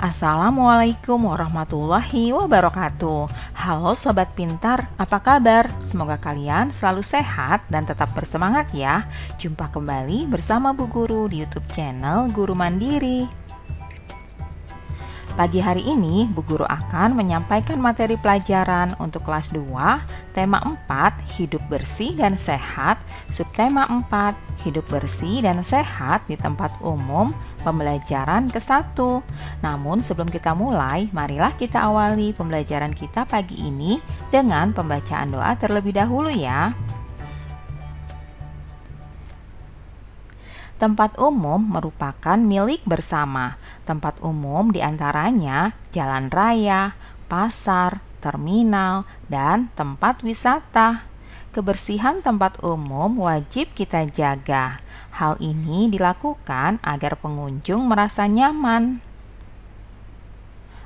Assalamualaikum warahmatullahi wabarakatuh. Halo sobat pintar, apa kabar? Semoga kalian selalu sehat dan tetap bersemangat ya. Jumpa kembali bersama Bu Guru di YouTube channel Guru Mandiri. Pagi hari ini, Bu Guru akan menyampaikan materi pelajaran untuk kelas 2, tema 4, hidup bersih dan sehat, subtema 4, hidup bersih dan sehat di tempat umum pembelajaran ke-1. Namun sebelum kita mulai, marilah kita awali pembelajaran kita pagi ini dengan pembacaan doa terlebih dahulu ya. Tempat umum merupakan milik bersama. Tempat umum diantaranya jalan raya, pasar, terminal, dan tempat wisata. Kebersihan tempat umum wajib kita jaga Hal ini dilakukan agar pengunjung merasa nyaman.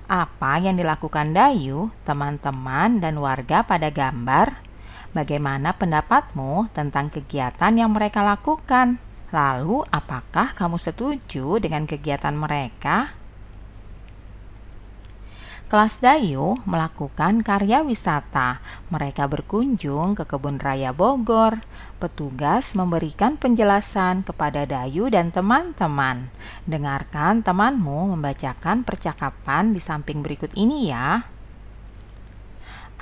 Apa yang dilakukan Dayu, teman-teman, dan warga pada gambar? Bagaimana pendapatmu tentang kegiatan yang mereka lakukan? Lalu, apakah kamu setuju dengan kegiatan mereka? Kelas Dayu melakukan karya wisata. Mereka berkunjung ke kebun raya Bogor. Petugas memberikan penjelasan kepada Dayu dan teman-teman. Dengarkan temanmu membacakan percakapan di samping berikut ini ya.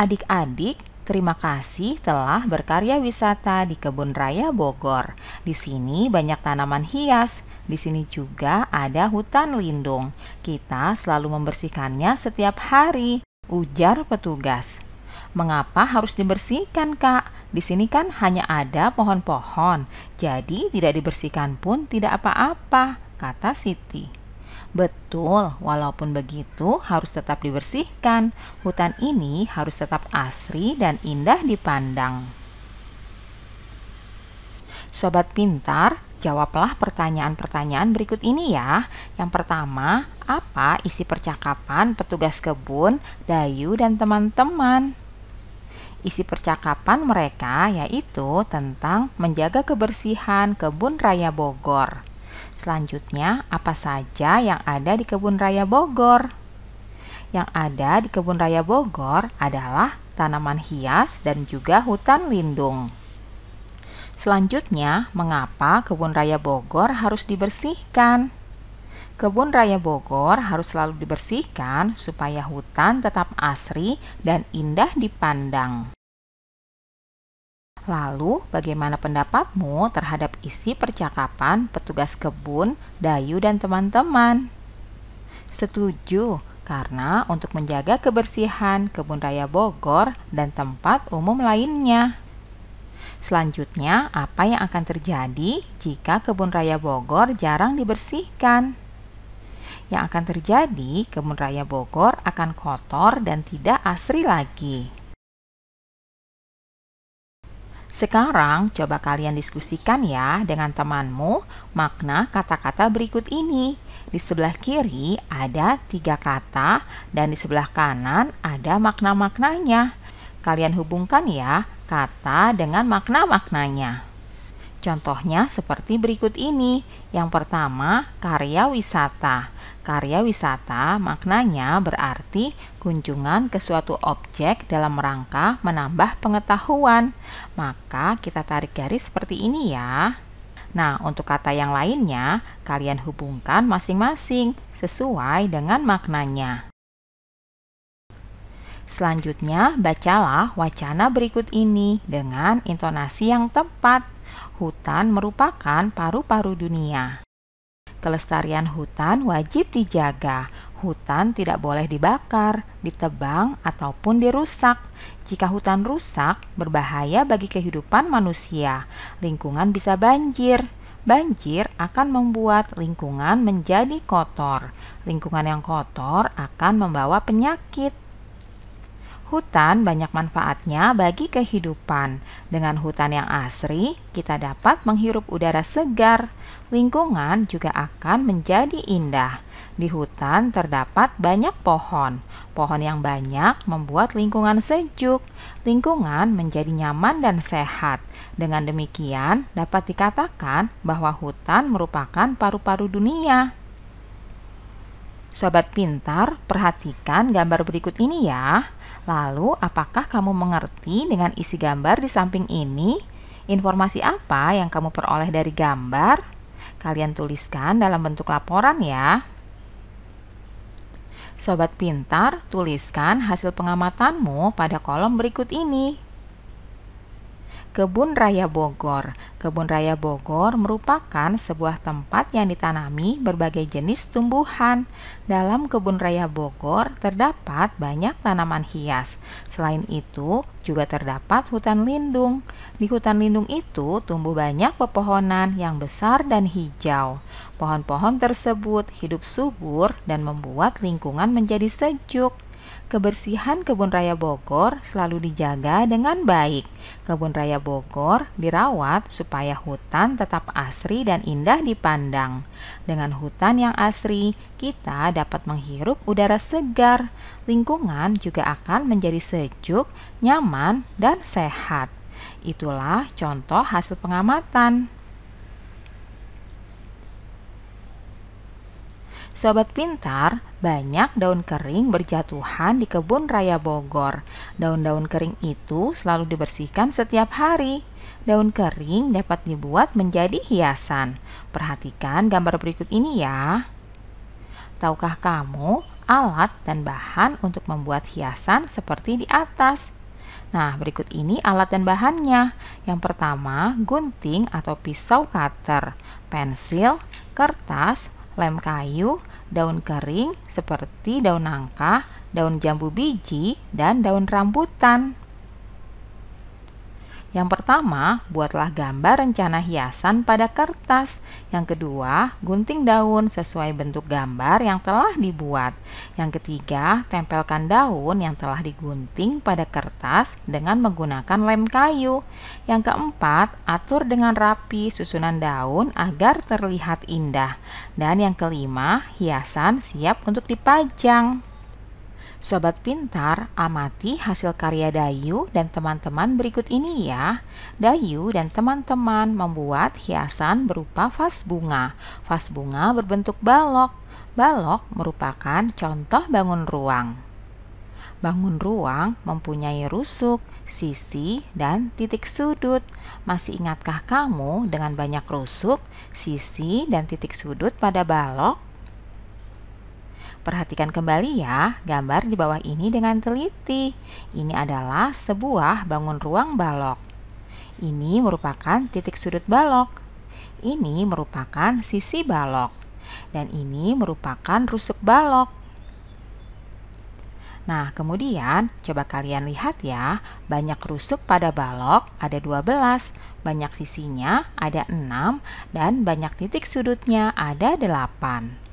Adik-adik, Terima kasih telah berkarya wisata di Kebun Raya Bogor. Di sini banyak tanaman hias. Di sini juga ada hutan lindung. Kita selalu membersihkannya setiap hari, ujar petugas. Mengapa harus dibersihkan, Kak? Di sini kan hanya ada pohon-pohon, jadi tidak dibersihkan pun tidak apa-apa, kata Siti. Betul, walaupun begitu harus tetap dibersihkan. Hutan ini harus tetap asri dan indah dipandang. Sobat pintar, jawablah pertanyaan-pertanyaan berikut ini ya. Yang pertama, apa isi percakapan petugas kebun, Dayu, dan teman-teman? Isi percakapan mereka yaitu tentang menjaga kebersihan kebun raya Bogor Selanjutnya, apa saja yang ada di Kebun Raya Bogor? Yang ada di Kebun Raya Bogor adalah tanaman hias dan juga hutan lindung. Selanjutnya, mengapa Kebun Raya Bogor harus dibersihkan? Kebun Raya Bogor harus selalu dibersihkan supaya hutan tetap asri dan indah dipandang. Lalu, bagaimana pendapatmu terhadap isi percakapan petugas kebun, Dayu, dan teman-teman? Setuju, karena untuk menjaga kebersihan kebun raya Bogor dan tempat umum lainnya. Selanjutnya, apa yang akan terjadi jika kebun raya Bogor jarang dibersihkan? Yang akan terjadi, kebun raya Bogor akan kotor dan tidak asri lagi. Sekarang coba kalian diskusikan ya dengan temanmu makna kata-kata berikut ini. Di sebelah kiri ada tiga kata dan di sebelah kanan ada makna-maknanya. Kalian hubungkan ya kata dengan makna-maknanya. Contohnya seperti berikut ini. Yang pertama, karya wisata. Karya wisata maknanya berarti kunjungan ke suatu objek dalam rangka menambah pengetahuan. Maka kita tarik garis seperti ini ya. Nah, untuk kata yang lainnya, kalian hubungkan masing-masing sesuai dengan maknanya. Selanjutnya, bacalah wacana berikut ini dengan intonasi yang tepat. Hutan merupakan paru-paru dunia. Kelestarian hutan wajib dijaga. Hutan tidak boleh dibakar, ditebang, ataupun dirusak. Jika hutan rusak, berbahaya bagi kehidupan manusia. Lingkungan bisa banjir, banjir akan membuat lingkungan menjadi kotor. Lingkungan yang kotor akan membawa penyakit. Hutan banyak manfaatnya bagi kehidupan. Dengan hutan yang asri, kita dapat menghirup udara segar. Lingkungan juga akan menjadi indah. Di hutan terdapat banyak pohon. Pohon yang banyak membuat lingkungan sejuk. Lingkungan menjadi nyaman dan sehat. Dengan demikian, dapat dikatakan bahwa hutan merupakan paru-paru dunia. Sobat pintar, perhatikan gambar berikut ini ya. Lalu, apakah kamu mengerti dengan isi gambar di samping ini? Informasi apa yang kamu peroleh dari gambar? Kalian tuliskan dalam bentuk laporan ya. Sobat pintar, tuliskan hasil pengamatanmu pada kolom berikut ini. Kebun Raya Bogor. Kebun Raya Bogor merupakan sebuah tempat yang ditanami berbagai jenis tumbuhan. Dalam Kebun Raya Bogor terdapat banyak tanaman hias. Selain itu, juga terdapat hutan lindung. Di hutan lindung itu tumbuh banyak pepohonan yang besar dan hijau. Pohon-pohon tersebut hidup subur dan membuat lingkungan menjadi sejuk kebersihan Kebun Raya Bogor selalu dijaga dengan baik. Kebun Raya Bogor dirawat supaya hutan tetap asri dan indah dipandang. Dengan hutan yang asri, kita dapat menghirup udara segar. Lingkungan juga akan menjadi sejuk, nyaman, dan sehat. Itulah contoh hasil pengamatan. Sobat pintar, banyak daun kering berjatuhan di kebun raya Bogor. Daun-daun kering itu selalu dibersihkan setiap hari. Daun kering dapat dibuat menjadi hiasan. Perhatikan gambar berikut ini ya. Tahukah kamu alat dan bahan untuk membuat hiasan seperti di atas? Nah, berikut ini alat dan bahannya. Yang pertama, gunting atau pisau cutter, pensil, kertas, lem kayu, daun kering seperti daun nangka, daun jambu biji, dan daun rambutan. Yang pertama, buatlah gambar rencana hiasan pada kertas. Yang kedua, gunting daun sesuai bentuk gambar yang telah dibuat. Yang ketiga, tempelkan daun yang telah digunting pada kertas dengan menggunakan lem kayu. Yang keempat, atur dengan rapi susunan daun agar terlihat indah. Dan yang kelima, hiasan siap untuk dipajang. Sobat pintar, amati hasil karya Dayu dan teman-teman berikut ini ya. Dayu dan teman-teman membuat hiasan berupa vas bunga. Vas bunga berbentuk balok. Balok merupakan contoh bangun ruang. Bangun ruang mempunyai rusuk, sisi, dan titik sudut. Masih ingatkah kamu dengan banyak rusuk, sisi, dan titik sudut pada balok? Perhatikan kembali ya gambar di bawah ini dengan teliti. Ini adalah sebuah bangun ruang balok. Ini merupakan titik sudut balok. Ini merupakan sisi balok. Dan ini merupakan rusuk balok. Nah, kemudian coba kalian lihat ya, banyak rusuk pada balok ada 12, banyak sisinya ada 6, dan banyak titik sudutnya ada 8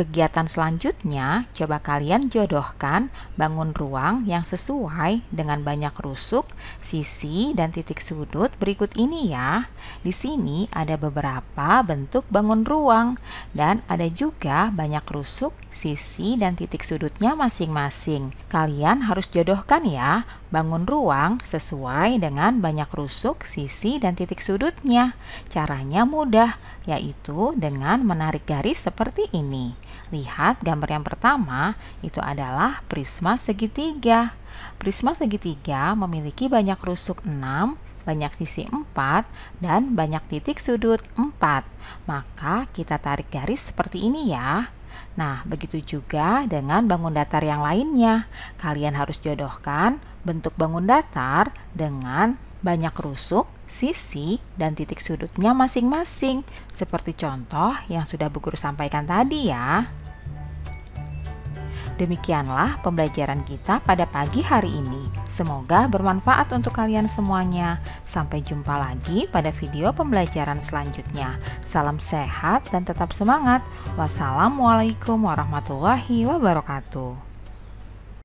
kegiatan selanjutnya, coba kalian jodohkan bangun ruang yang sesuai dengan banyak rusuk, sisi, dan titik sudut berikut ini ya. Di sini ada beberapa bentuk bangun ruang dan ada juga banyak rusuk, sisi, dan titik sudutnya masing-masing. Kalian harus jodohkan ya Bangun ruang sesuai dengan banyak rusuk, sisi, dan titik sudutnya. Caranya mudah, yaitu dengan menarik garis seperti ini. Lihat gambar yang pertama, itu adalah prisma segitiga. Prisma segitiga memiliki banyak rusuk 6, banyak sisi 4, dan banyak titik sudut 4. Maka kita tarik garis seperti ini ya. Nah, begitu juga dengan bangun datar yang lainnya. Kalian harus jodohkan bentuk bangun datar dengan banyak rusuk, sisi, dan titik sudutnya masing-masing, seperti contoh yang sudah Bu Guru sampaikan tadi ya. Demikianlah pembelajaran kita pada pagi hari ini. Semoga bermanfaat untuk kalian semuanya. Sampai jumpa lagi pada video pembelajaran selanjutnya. Salam sehat dan tetap semangat. Wassalamualaikum warahmatullahi wabarakatuh.